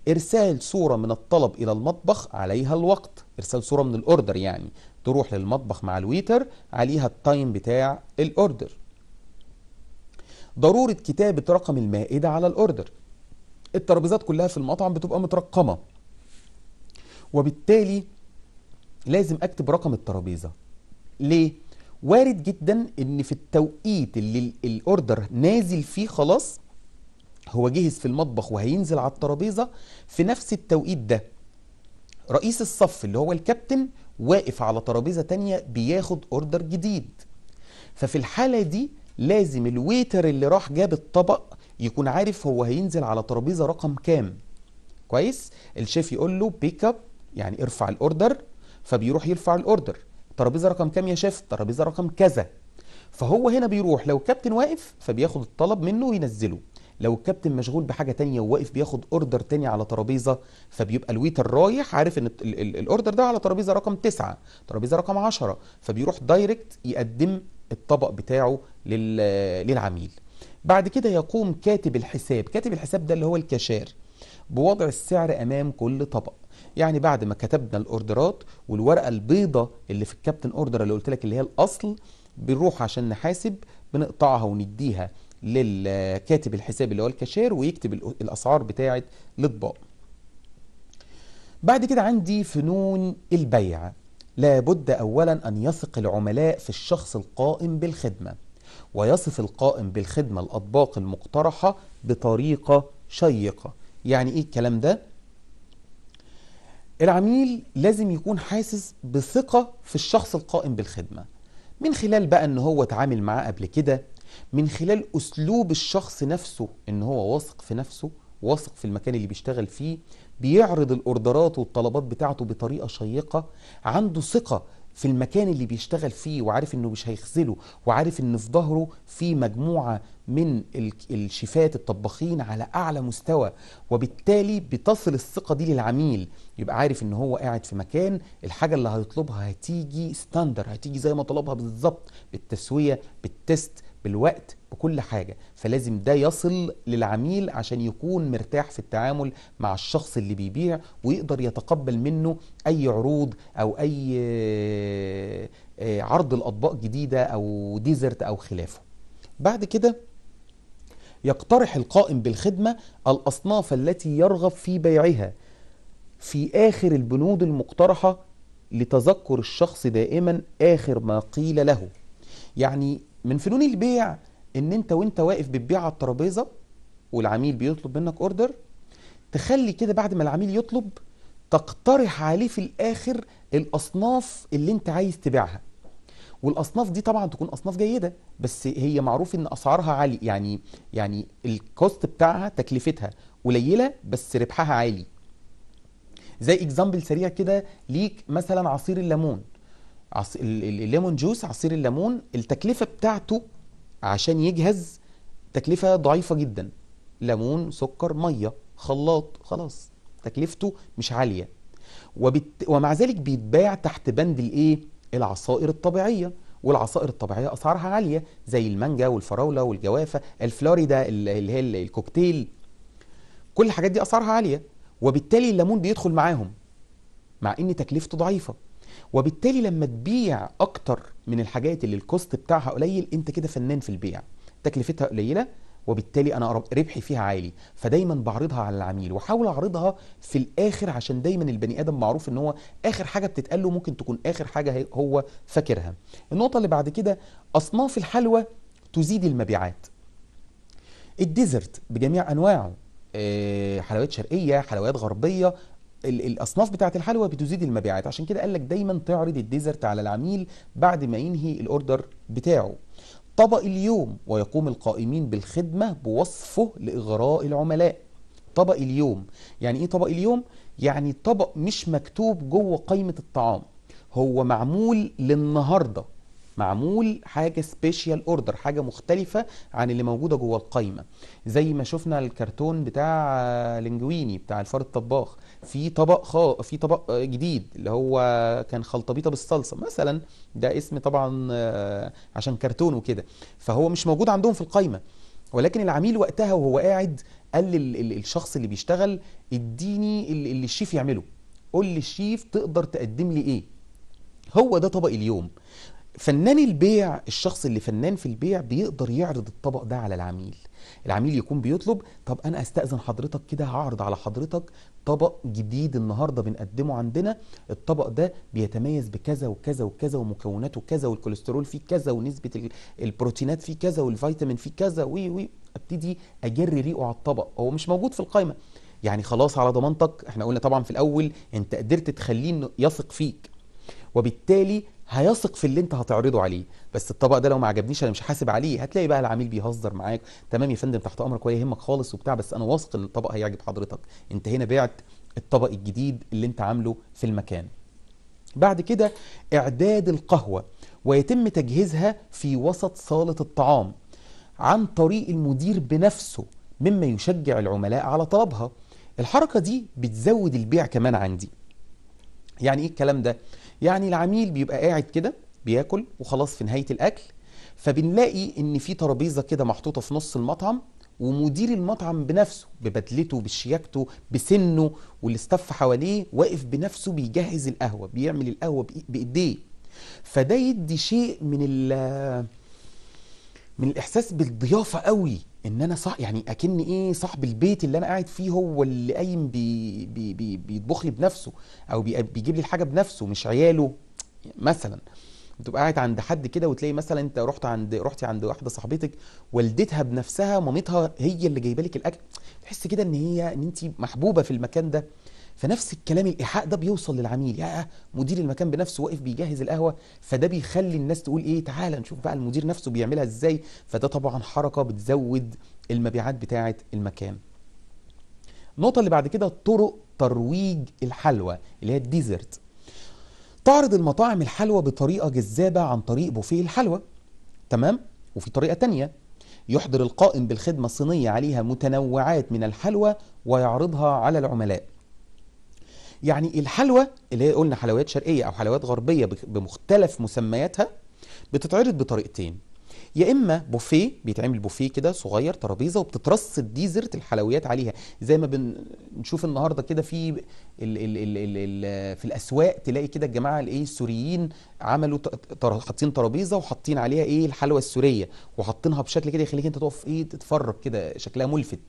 إرسال صورة من الطلب إلى المطبخ عليها الوقت إرسال صورة من الأوردر يعني تروح للمطبخ مع الويتر عليها التايم بتاع الأوردر ضرورة كتابة رقم المائدة على الأوردر الترابيزات كلها في المطعم بتبقى مترقمة وبالتالي لازم أكتب رقم الترابيزة ليه؟ وارد جدا ان في التوقيت اللي الاوردر نازل فيه خلاص هو جهز في المطبخ وهينزل على الترابيزة في نفس التوقيت ده رئيس الصف اللي هو الكابتن واقف على ترابيزة تانية بياخد اوردر جديد ففي الحالة دي لازم الويتر اللي راح جاب الطبق يكون عارف هو هينزل على ترابيزة رقم كام كويس الشيف يقول له بيك اب يعني ارفع الاوردر فبيروح يرفع الاوردر ترابيزه رقم كام يا شيف ترابيزه رقم كذا فهو هنا بيروح لو كابتن واقف فبياخد الطلب منه وينزله لو الكابتن مشغول بحاجه تانية وواقف بياخد اوردر تاني على ترابيزه فبيبقى الويتر رايح عارف ان الاوردر ده على ترابيزه رقم تسعة ترابيزه رقم عشرة فبيروح دايركت يقدم الطبق بتاعه للعميل بعد كده يقوم كاتب الحساب كاتب الحساب ده اللي هو الكاشير بوضع السعر امام كل طبق يعني بعد ما كتبنا الاوردرات والورقه البيضه اللي في الكابتن اوردر اللي قلت لك اللي هي الاصل بنروح عشان نحاسب بنقطعها ونديها للكاتب الحساب اللي هو الكاشير ويكتب الاسعار بتاعه الاطباق بعد كده عندي فنون البيع لابد اولا ان يثق العملاء في الشخص القائم بالخدمه ويصف القائم بالخدمه الاطباق المقترحه بطريقه شيقه يعني ايه الكلام ده العميل لازم يكون حاسس بثقه في الشخص القائم بالخدمه من خلال بقى ان هو اتعامل معاه قبل كده من خلال اسلوب الشخص نفسه ان هو واثق في نفسه واثق في المكان اللي بيشتغل فيه بيعرض الاوردرات والطلبات بتاعته بطريقه شيقه عنده ثقه في المكان اللي بيشتغل فيه وعارف انه مش هيخزله وعارف ان في ظهره في مجموعه من الشيفات الطباخين على اعلى مستوى وبالتالي بتصل الثقه دي للعميل يبقى عارف ان هو قاعد في مكان الحاجه اللي هيطلبها هتيجي ستاندر هتيجي زي ما طلبها بالظبط بالتسويه بالتست بالوقت بكل حاجه فلازم ده يصل للعميل عشان يكون مرتاح في التعامل مع الشخص اللي بيبيع ويقدر يتقبل منه اي عروض او اي آه، عرض الاطباق جديده او ديزرت او خلافه بعد كده يقترح القائم بالخدمه الاصناف التي يرغب في بيعها في اخر البنود المقترحه لتذكر الشخص دائما اخر ما قيل له يعني من فنون البيع ان انت وانت واقف بتبيع على الترابيزه والعميل بيطلب منك اوردر تخلي كده بعد ما العميل يطلب تقترح عليه في الاخر الاصناف اللي انت عايز تبيعها والاصناف دي طبعا تكون اصناف جيده بس هي معروف ان اسعارها عالي يعني يعني الكوست بتاعها تكلفتها قليله بس ربحها عالي زي اكزامبل سريع كده ليك مثلا عصير الليمون الليمون جوس عصير الليمون التكلفه بتاعته عشان يجهز تكلفه ضعيفه جدا ليمون سكر ميه خلاط خلاص تكلفته مش عاليه وبت... ومع ذلك بيتباع تحت بند الايه العصائر الطبيعيه والعصائر الطبيعيه اسعارها عاليه زي المانجا والفراوله والجوافه الفلوريدا اللي هي الكوكتيل كل الحاجات دي اسعارها عاليه وبالتالي الليمون بيدخل معاهم مع ان تكلفته ضعيفه وبالتالي لما تبيع اكتر من الحاجات اللي الكوست بتاعها قليل انت كده فنان في البيع تكلفتها قليله وبالتالي انا ربحي فيها عالي فدايما بعرضها على العميل واحاول اعرضها في الاخر عشان دايما البني ادم معروف ان هو اخر حاجه بتتقال له ممكن تكون اخر حاجه هو فاكرها النقطه اللي بعد كده اصناف الحلوى تزيد المبيعات الديزرت بجميع انواعه آه، حلويات شرقيه حلويات غربيه الاصناف بتاعه الحلوى بتزيد المبيعات عشان كده قال لك دايما تعرض الديزرت على العميل بعد ما ينهي الاوردر بتاعه طبق اليوم ويقوم القائمين بالخدمه بوصفه لاغراء العملاء طبق اليوم يعني ايه طبق اليوم يعني طبق مش مكتوب جوه قائمه الطعام هو معمول للنهارده معمول حاجه سبيشال اوردر حاجه مختلفه عن اللي موجوده جوه القايمه زي ما شفنا الكرتون بتاع لينجويني بتاع الفار الطباخ في طبق خا... في طبق جديد اللي هو كان خلطبيطه بالصلصه مثلا ده اسم طبعا آه، عشان كرتون وكده فهو مش موجود عندهم في القايمه ولكن العميل وقتها وهو قاعد قال للشخص اللي بيشتغل اديني اللي الشيف يعمله قول لي الشيف تقدر تقدم لي ايه هو ده طبق اليوم فنان البيع الشخص اللي فنان في البيع بيقدر يعرض الطبق ده على العميل العميل يكون بيطلب طب انا استاذن حضرتك كده هعرض على حضرتك طبق جديد النهارده بنقدمه عندنا الطبق ده بيتميز بكذا وكذا وكذا ومكوناته كذا والكوليسترول فيه كذا ونسبه البروتينات فيه كذا والفيتامين فيه كذا وي وي ابتدي اجري ريقه على الطبق هو مش موجود في القائمه يعني خلاص على ضمانتك احنا قلنا طبعا في الاول انت قدرت تخليه يثق فيك وبالتالي هيثق في اللي انت هتعرضه عليه بس الطبق ده لو ما عجبنيش انا مش حاسب عليه هتلاقي بقى العميل بيهزر معاك تمام يا فندم تحت امرك ولا يهمك خالص وبتاع بس انا واثق ان الطبق هيعجب حضرتك انت هنا بعت الطبق الجديد اللي انت عامله في المكان بعد كده اعداد القهوه ويتم تجهيزها في وسط صاله الطعام عن طريق المدير بنفسه مما يشجع العملاء على طلبها الحركه دي بتزود البيع كمان عندي يعني ايه الكلام ده يعني العميل بيبقى قاعد كده بياكل وخلاص في نهايه الاكل فبنلاقي ان في ترابيزه كده محطوطه في نص المطعم ومدير المطعم بنفسه ببدلته بشياكته بسنه والاستاف حواليه واقف بنفسه بيجهز القهوه بيعمل القهوه بايديه فده يدي شيء من من الاحساس بالضيافه قوي ان انا صح يعني اكن ايه صاحب البيت اللي انا قاعد فيه هو اللي قايم بي بي بي بيطبخ لي بنفسه او بي بيجيب لي الحاجه بنفسه مش عياله مثلا تبقى قاعد عند حد كده وتلاقي مثلا انت رحت عند رحتي عند واحده صاحبتك والدتها بنفسها مامتها هي اللي جايبه لك الاكل تحس كده ان هي ان انت محبوبه في المكان ده فنفس الكلام الايحاء ده بيوصل للعميل يا مدير المكان بنفسه واقف بيجهز القهوه فده بيخلي الناس تقول ايه تعالى نشوف بقى المدير نفسه بيعملها ازاي فده طبعا حركه بتزود المبيعات بتاعه المكان النقطه اللي بعد كده طرق ترويج الحلوى اللي هي الديزرت تعرض المطاعم الحلوى بطريقه جذابه عن طريق بوفيه الحلوى تمام وفي طريقه تانية يحضر القائم بالخدمه الصينيه عليها متنوعات من الحلوى ويعرضها على العملاء يعني الحلوى اللي هي قلنا حلويات شرقيه او حلويات غربيه بمختلف مسمياتها بتتعرض بطريقتين يا اما بوفيه بيتعمل بوفيه كده صغير ترابيزه وبتترص ديزرت الحلويات عليها زي ما بنشوف النهارده كده في الـ الـ الـ الـ الـ في الاسواق تلاقي كده الجماعه الايه السوريين عملوا حاطين ترابيزه وحاطين عليها ايه الحلوى السوريه وحاطينها بشكل كده يخليك انت تقف ايه تتفرج كده شكلها ملفت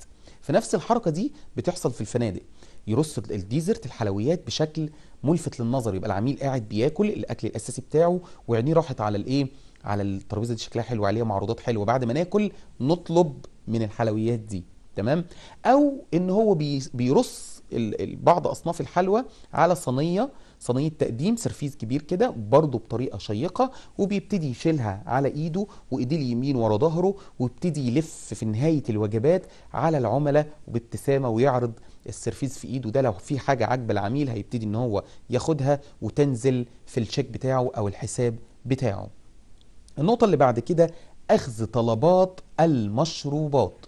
في نفس الحركه دي بتحصل في الفنادق يرص الديزرت الحلويات بشكل ملفت للنظر يبقى العميل قاعد بياكل الاكل الاساسي بتاعه وعينيه راحت على الايه على الترابيزه دي شكلها حلو عليها معروضات حلوه بعد ما ناكل نطلب من الحلويات دي تمام او ان هو بيرص بعض اصناف الحلوى على صينيه صينيه تقديم سرفيس كبير كده برضه بطريقه شيقه وبيبتدي يشيلها على ايده وايديه اليمين ورا ظهره ويبتدي يلف في نهايه الوجبات على العملاء وبابتسامه ويعرض السرفيس في ايده ده لو في حاجه عاجبه العميل هيبتدي ان هو ياخدها وتنزل في الشيك بتاعه او الحساب بتاعه النقطه اللي بعد كده اخذ طلبات المشروبات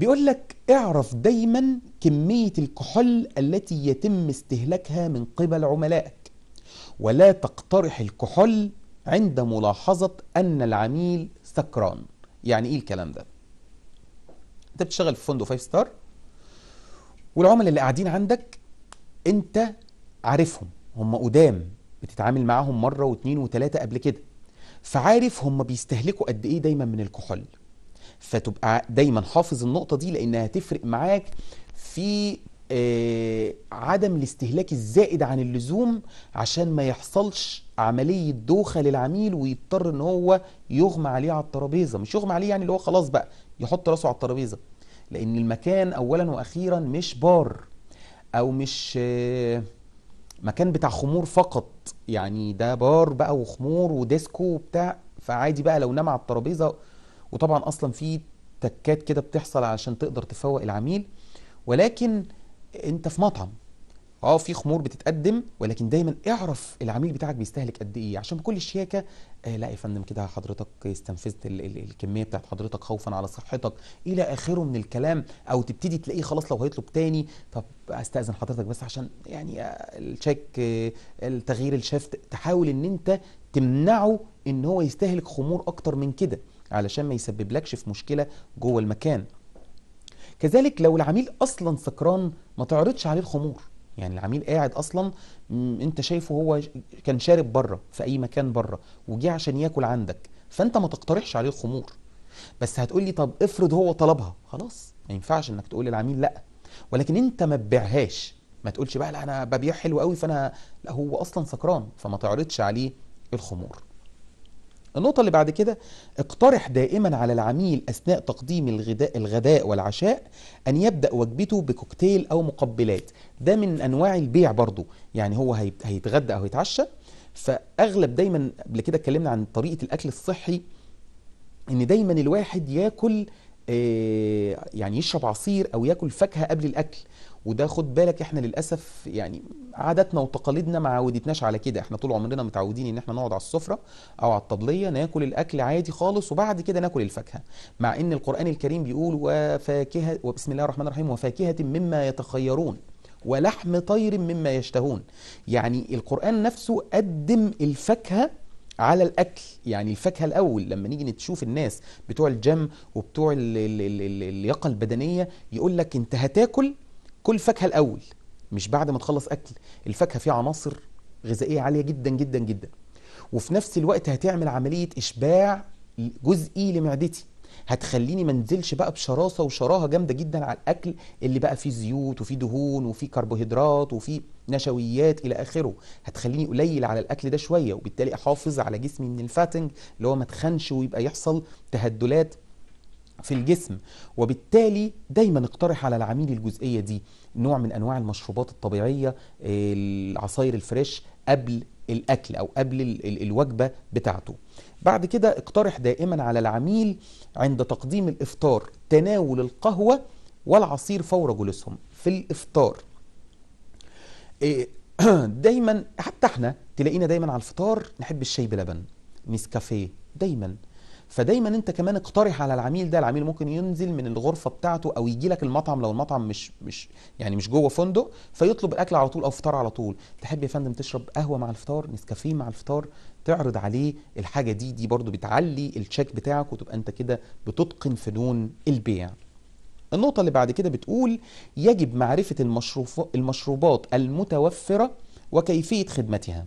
بيقول لك اعرف دايما كمية الكحول التي يتم استهلاكها من قبل عملائك ولا تقترح الكحول عند ملاحظة أن العميل سكران يعني إيه الكلام ده؟ أنت بتشتغل في فندق 5 ستار والعملاء اللي قاعدين عندك أنت عارفهم هم قدام بتتعامل معاهم مرة واثنين وثلاثة قبل كده فعارف هم بيستهلكوا قد إيه دايما من الكحول فتبقى دايما حافظ النقطه دي لانها هتفرق معاك في آه، عدم الاستهلاك الزائد عن اللزوم عشان ما يحصلش عملية دوخة للعميل ويضطر ان هو يغمى عليه على الترابيزة مش يغمى عليه يعني اللي هو خلاص بقى يحط راسه على الترابيزة لان المكان اولا واخيرا مش بار او مش آه، مكان بتاع خمور فقط يعني ده بار بقى وخمور وديسكو وبتاع فعادي بقى لو نام على الترابيزة وطبعا اصلا في تكات كده بتحصل علشان تقدر تفوق العميل ولكن انت في مطعم اه في خمور بتتقدم ولكن دايما اعرف العميل بتاعك بيستهلك قد ايه عشان بكل شياكه آه لا يا فندم كده حضرتك استنفذت ال ال الكميه بتاعت حضرتك خوفا على صحتك الى اخره من الكلام او تبتدي تلاقيه خلاص لو هيطلب تاني طب استاذن حضرتك بس عشان يعني آه، الشيك آه، التغيير الشفت تحاول ان انت تمنعه ان هو يستهلك خمور اكتر من كده علشان ما يسببلكش في مشكله جوه المكان كذلك لو العميل اصلا سكران ما تعرضش عليه الخمور يعني العميل قاعد اصلا انت شايفه هو كان شارب بره في اي مكان بره وجه عشان ياكل عندك فانت ما تقترحش عليه الخمور بس هتقول لي طب افرض هو طلبها خلاص ما ينفعش انك تقول للعميل لا ولكن انت ما تبيعهاش ما تقولش بقى لا انا ببيع حلو قوي فانا لا هو اصلا سكران فما تعرضش عليه الخمور النقطة اللي بعد كده اقترح دائما على العميل أثناء تقديم الغداء, الغداء والعشاء أن يبدأ وجبته بكوكتيل أو مقبلات ده من أنواع البيع برضو يعني هو هيتغدى أو هيتعشى فأغلب دايما قبل كده اتكلمنا عن طريقة الأكل الصحي إن دايما الواحد ياكل آه، يعني يشرب عصير أو ياكل فاكهة قبل الأكل وده خد بالك احنا للاسف يعني عاداتنا وتقاليدنا ما عودتناش على كده احنا طول عمرنا متعودين ان احنا نقعد على السفره او على الطبليه ناكل الاكل عادي خالص وبعد كده ناكل الفاكهه مع ان القران الكريم بيقول وفاكهه وبسم الله الرحمن الرحيم وفاكهه مما يتخيرون ولحم طير مما يشتهون يعني القرآن نفسه قدم الفاكهة على الأكل يعني الفاكهة الأول لما نيجي نشوف الناس بتوع الجم وبتوع اللياقة البدنية يقول لك أنت هتاكل كل فاكهه الاول مش بعد ما تخلص اكل الفاكهه فيها عناصر غذائيه عاليه جدا جدا جدا وفي نفس الوقت هتعمل عمليه اشباع جزئي لمعدتي هتخليني ما انزلش بقى بشراسه وشراهه جامده جدا على الاكل اللي بقى فيه زيوت وفيه دهون وفيه كربوهيدرات وفيه نشويات الى اخره هتخليني قليل على الاكل ده شويه وبالتالي احافظ على جسمي من الفاتنج اللي هو ما تخنش ويبقى يحصل تهدلات في الجسم وبالتالي دايما اقترح على العميل الجزئية دي نوع من أنواع المشروبات الطبيعية العصاير الفريش قبل الأكل أو قبل الوجبة بتاعته بعد كده اقترح دائما على العميل عند تقديم الإفطار تناول القهوة والعصير فور جلوسهم في الإفطار إيه، [clears throat] دايما حتى احنا تلاقينا دايما على الفطار نحب الشاي بلبن نسكافيه دايما فدايما انت كمان اقترح على العميل ده العميل ممكن ينزل من الغرفه بتاعته او يجي لك المطعم لو المطعم مش مش يعني مش جوه فندق فيطلب الاكل على طول او فطار على طول تحب يا فندم تشرب قهوه مع الفطار نسكافيه مع الفطار تعرض عليه الحاجه دي دي برضو بتعلي التشيك بتاعك وتبقى انت كده بتتقن فنون البيع النقطة اللي بعد كده بتقول يجب معرفة المشروبات المتوفرة وكيفية خدمتها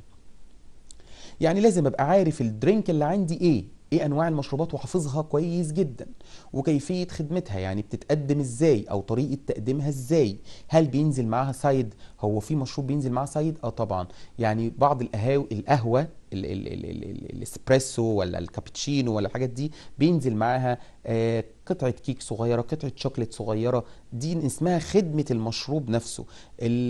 يعني لازم ابقى عارف الدرينك اللي عندي ايه ايه انواع المشروبات وحافظها كويس جدا وكيفيه خدمتها يعني بتتقدم ازاي او طريقه تقديمها ازاي هل بينزل معاها سايد هو في مشروب بينزل معاه سايد اه طبعا يعني بعض القهاوي القهوه الاسبريسو ولا الكابتشينو ولا الحاجات دي بينزل معاها آه، قطعه كيك صغيره قطعه شوكليت صغيره دي اسمها خدمه المشروب نفسه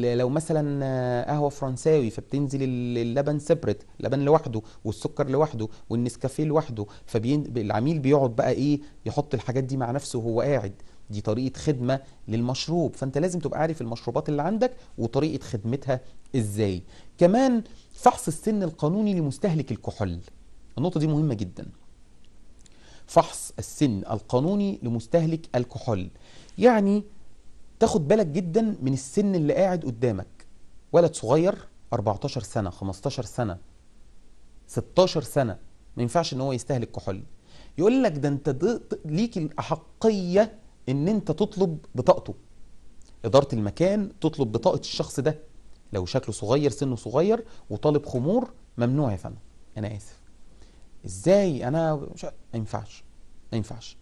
لو مثلا آه، قهوه فرنساوي فبتنزل اللبن سيبريت لبن لوحده والسكر لوحده والنسكافيه لوحده فالعميل بيقعد بقى ايه يحط الحاجات دي مع نفسه وهو قاعد دي طريقه خدمه للمشروب فانت لازم تبقى عارف المشروبات اللي عندك وطريقه خدمتها ازاي كمان فحص السن القانوني لمستهلك الكحول النقطة دي مهمة جدا فحص السن القانوني لمستهلك الكحول يعني تاخد بالك جدا من السن اللي قاعد قدامك ولد صغير 14 سنة 15 سنة 16 سنة ما ينفعش ان هو يستهلك كحول يقول لك ده انت ليك الاحقية ان انت تطلب بطاقته ادارة المكان تطلب بطاقة الشخص ده لو شكله صغير سنه صغير وطالب خمور ممنوع يا فندم انا اسف ازاي انا مش... ما ينفعش ما ينفعش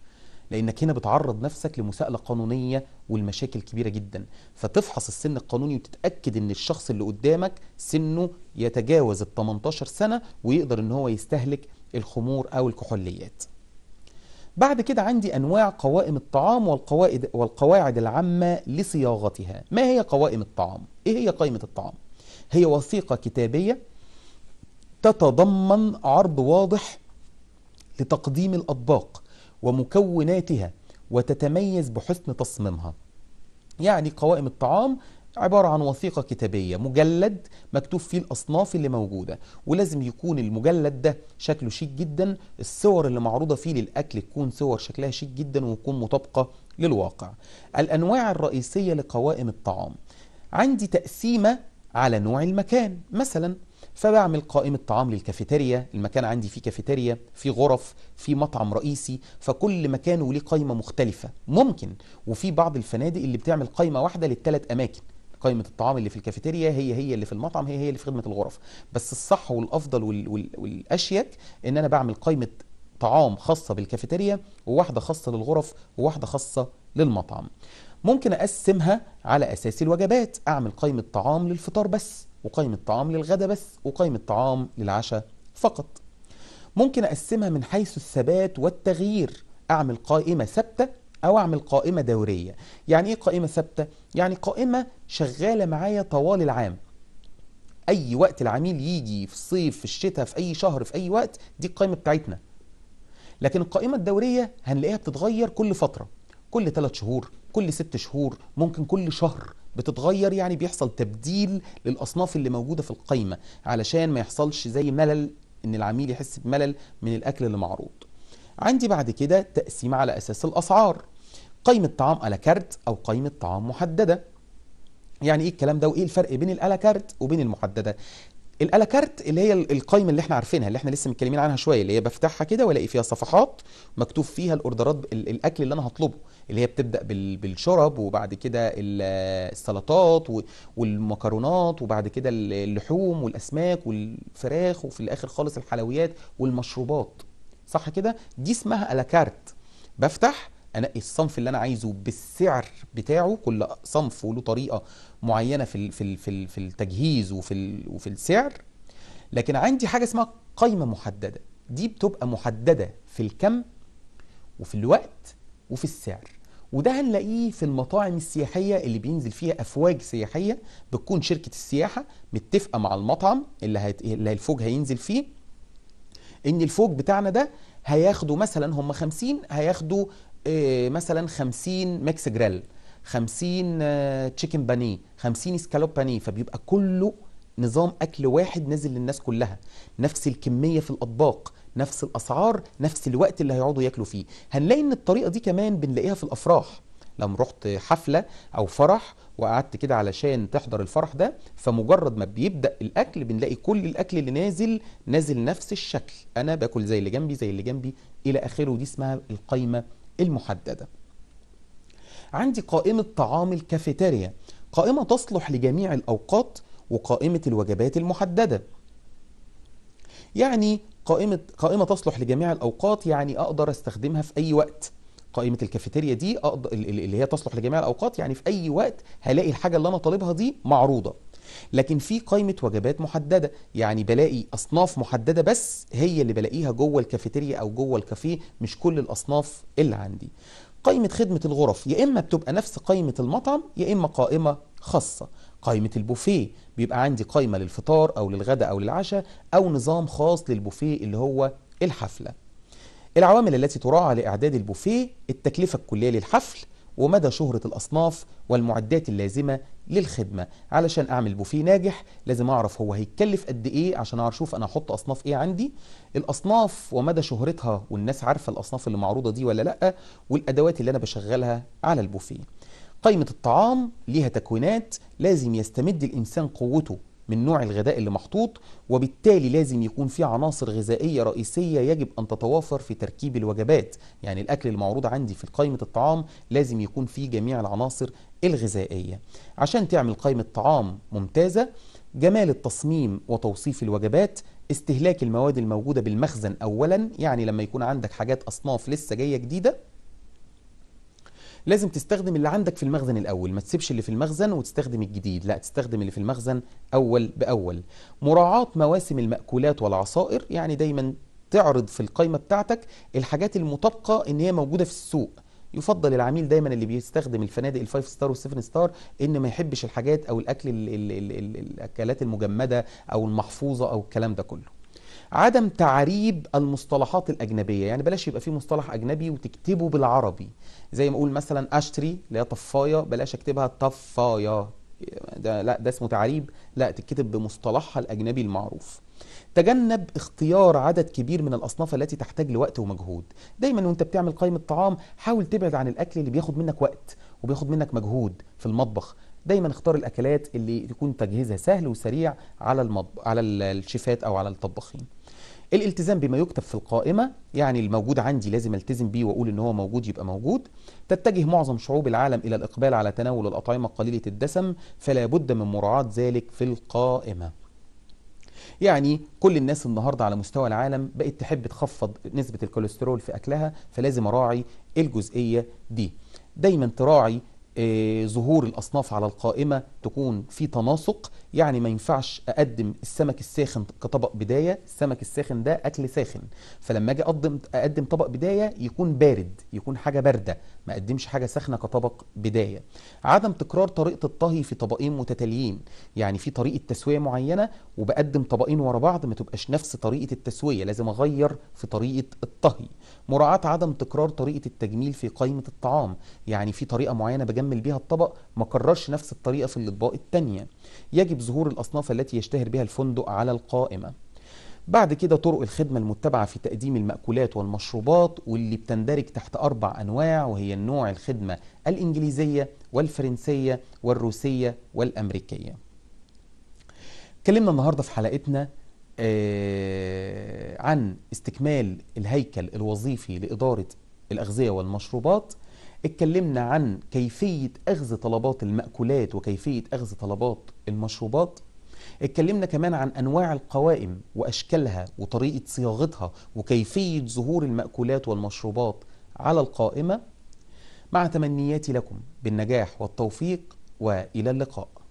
لانك هنا بتعرض نفسك لمساءله قانونيه والمشاكل كبيره جدا فتفحص السن القانوني وتتاكد ان الشخص اللي قدامك سنه يتجاوز ال 18 سنه ويقدر ان هو يستهلك الخمور او الكحوليات بعد كده عندي أنواع قوائم الطعام والقواعد, والقواعد العامة لصياغتها ما هي قوائم الطعام؟ إيه هي قائمة الطعام؟ هي وثيقة كتابية تتضمن عرض واضح لتقديم الأطباق ومكوناتها وتتميز بحسن تصميمها يعني قوائم الطعام عبارة عن وثيقة كتابية مجلد مكتوب فيه الأصناف اللي موجودة ولازم يكون المجلد ده شكله شيك جدا الصور اللي معروضة فيه للأكل تكون صور شكلها شيك جدا وتكون مطابقة للواقع الأنواع الرئيسية لقوائم الطعام عندي تقسيمة على نوع المكان مثلا فبعمل قائمة طعام للكافيتيريا المكان عندي فيه كافيتيريا في غرف في مطعم رئيسي فكل مكان وليه قائمة مختلفة ممكن وفي بعض الفنادق اللي بتعمل قائمة واحدة للثلاث أماكن قائمه الطعام اللي في الكافيتيريا هي هي اللي في المطعم هي هي اللي في خدمه الغرف بس الصح والافضل والاشيك ان انا بعمل قائمه طعام خاصه بالكافيتيريا وواحده خاصه للغرف وواحده خاصه للمطعم ممكن اقسمها على اساس الوجبات اعمل قائمه طعام للفطار بس وقائمه طعام للغدا بس وقائمه طعام للعشاء فقط ممكن اقسمها من حيث الثبات والتغيير اعمل قائمه ثابته او اعمل قائمه دوريه يعني ايه قائمه ثابته يعني قائمه شغاله معايا طوال العام اي وقت العميل يجي في الصيف في الشتاء في اي شهر في اي وقت دي القائمه بتاعتنا لكن القائمه الدوريه هنلاقيها بتتغير كل فتره كل 3 شهور كل 6 شهور ممكن كل شهر بتتغير يعني بيحصل تبديل للاصناف اللي موجوده في القائمه علشان ما يحصلش زي ملل ان العميل يحس بملل من الاكل اللي معروض عندي بعد كده تقسيم على اساس الاسعار قيمة طعام ألاكارت أو قيمة طعام محددة يعني إيه الكلام ده وإيه الفرق بين الألاكارت وبين المحددة الالاكارت اللي هي القايمه اللي احنا عارفينها اللي احنا لسه متكلمين عنها شويه اللي هي بفتحها كده والاقي فيها صفحات مكتوب فيها الاوردرات الاكل اللي انا هطلبه اللي هي بتبدا بالشرب وبعد كده السلطات والمكرونات وبعد كده اللحوم والاسماك والفراخ وفي الاخر خالص الحلويات والمشروبات صح كده دي اسمها الاكارت بفتح انقي الصنف اللي انا عايزه بالسعر بتاعه كل صنف وله طريقه معينه في في في, في التجهيز وفي وفي السعر لكن عندي حاجه اسمها قائمه محدده دي بتبقى محدده في الكم وفي الوقت وفي السعر وده هنلاقيه في المطاعم السياحية اللي بينزل فيها أفواج سياحية بتكون شركة السياحة متفقة مع المطعم اللي, هت... اللي الفوج هينزل فيه إن الفوج بتاعنا ده هياخدوا مثلا هم 50 هياخدوا آه، مثلا 50 ميكس جريل 50 تشيكن بانيه 50 سكالوب باني فبيبقى كله نظام اكل واحد نازل للناس كلها نفس الكميه في الاطباق نفس الاسعار نفس الوقت اللي هيقعدوا ياكلوا فيه هنلاقي ان الطريقه دي كمان بنلاقيها في الافراح لما رحت حفله او فرح وقعدت كده علشان تحضر الفرح ده فمجرد ما بيبدا الاكل بنلاقي كل الاكل اللي نازل نازل نفس الشكل انا باكل زي اللي جنبي زي اللي جنبي الى اخره دي اسمها القايمه المحددة عندي قائمة طعام الكافيتيريا قائمة تصلح لجميع الأوقات وقائمة الوجبات المحددة يعني قائمة قائمة تصلح لجميع الأوقات يعني أقدر أستخدمها في أي وقت قائمة الكافيتيريا دي أقدر اللي هي تصلح لجميع الأوقات يعني في أي وقت هلاقي الحاجة اللي أنا طالبها دي معروضة لكن في قائمه وجبات محدده يعني بلاقي اصناف محدده بس هي اللي بلاقيها جوه الكافيتيريا او جوه الكافيه مش كل الاصناف اللي عندي قائمة خدمة الغرف يا إما بتبقى نفس قائمة المطعم يا إما قائمة خاصة قائمة البوفيه بيبقى عندي قائمة للفطار أو للغداء أو للعشاء أو نظام خاص للبوفيه اللي هو الحفلة العوامل التي تراعى لإعداد البوفيه التكلفة الكلية للحفل ومدى شهرة الأصناف والمعدات اللازمة للخدمة علشان أعمل بوفيه ناجح لازم أعرف هو هيتكلف قد إيه عشان أعرف أشوف أنا هحط أصناف إيه عندي الأصناف ومدى شهرتها والناس عارفة الأصناف اللي معروضة دي ولا لأ والأدوات اللي أنا بشغلها على البوفيه قائمة الطعام ليها تكوينات لازم يستمد الإنسان قوته من نوع الغذاء اللي محطوط وبالتالي لازم يكون في عناصر غذائية رئيسية يجب أن تتوافر في تركيب الوجبات يعني الأكل المعروض عندي في قائمة الطعام لازم يكون فيه جميع العناصر الغذائية عشان تعمل قائمة طعام ممتازة جمال التصميم وتوصيف الوجبات استهلاك المواد الموجودة بالمخزن أولا يعني لما يكون عندك حاجات أصناف لسه جاية جديدة لازم تستخدم اللي عندك في المخزن الاول ما تسيبش اللي في المخزن وتستخدم الجديد لا تستخدم اللي في المخزن اول باول مراعاه مواسم الماكولات والعصائر يعني دايما تعرض في القائمه بتاعتك الحاجات المطابقه ان هي موجوده في السوق يفضل العميل دايما اللي بيستخدم الفنادق الفايف ستار والسيفن ستار ان ما يحبش الحاجات او الاكل الـ الـ الـ الاكلات المجمده او المحفوظه او الكلام ده كله عدم تعريب المصطلحات الأجنبية يعني بلاش يبقى في مصطلح أجنبي وتكتبه بالعربي زي ما أقول مثلا أشتري اللي هي طفاية بلاش أكتبها طفاية ده لا ده اسمه تعريب لا تتكتب بمصطلحها الأجنبي المعروف تجنب اختيار عدد كبير من الأصناف التي تحتاج لوقت ومجهود دايما وانت بتعمل قائمة طعام حاول تبعد عن الأكل اللي بياخد منك وقت وبياخد منك مجهود في المطبخ دايما اختار الاكلات اللي تكون تجهيزها سهل وسريع على المطب... على الشيفات او على الطباخين الالتزام بما يكتب في القائمة يعني الموجود عندي لازم التزم بيه واقول ان هو موجود يبقى موجود تتجه معظم شعوب العالم الى الاقبال على تناول الاطعمة قليلة الدسم فلا بد من مراعاة ذلك في القائمة يعني كل الناس النهاردة على مستوى العالم بقت تحب تخفض نسبة الكوليسترول في أكلها فلازم أراعي الجزئية دي دايما تراعي آه، ظهور الأصناف على القائمة تكون في تناسق يعني ما ينفعش أقدم السمك الساخن كطبق بداية السمك الساخن ده أكل ساخن فلما أجي أقدم, أقدم طبق بداية يكون بارد يكون حاجة باردة ما أقدمش حاجة ساخنة كطبق بداية عدم تكرار طريقة الطهي في طبقين متتاليين يعني في طريقة تسوية معينة وبقدم طبقين ورا بعض ما تبقاش نفس طريقة التسوية لازم أغير في طريقة الطهي مراعاة عدم تكرار طريقة التجميل في قائمة الطعام يعني في طريقة معينة بجانب يجمل بها الطبق ما كررش نفس الطريقة في الأطباق التانية يجب ظهور الأصناف التي يشتهر بها الفندق على القائمة بعد كده طرق الخدمة المتبعة في تقديم المأكولات والمشروبات واللي بتندرج تحت أربع أنواع وهي النوع الخدمة الإنجليزية والفرنسية والروسية والأمريكية اتكلمنا النهاردة في حلقتنا آه، عن استكمال الهيكل الوظيفي لإدارة الأغذية والمشروبات اتكلمنا عن كيفية أخذ طلبات المأكولات وكيفية أخذ طلبات المشروبات اتكلمنا كمان عن أنواع القوائم وأشكالها وطريقة صياغتها وكيفية ظهور المأكولات والمشروبات على القائمة مع تمنياتي لكم بالنجاح والتوفيق وإلى اللقاء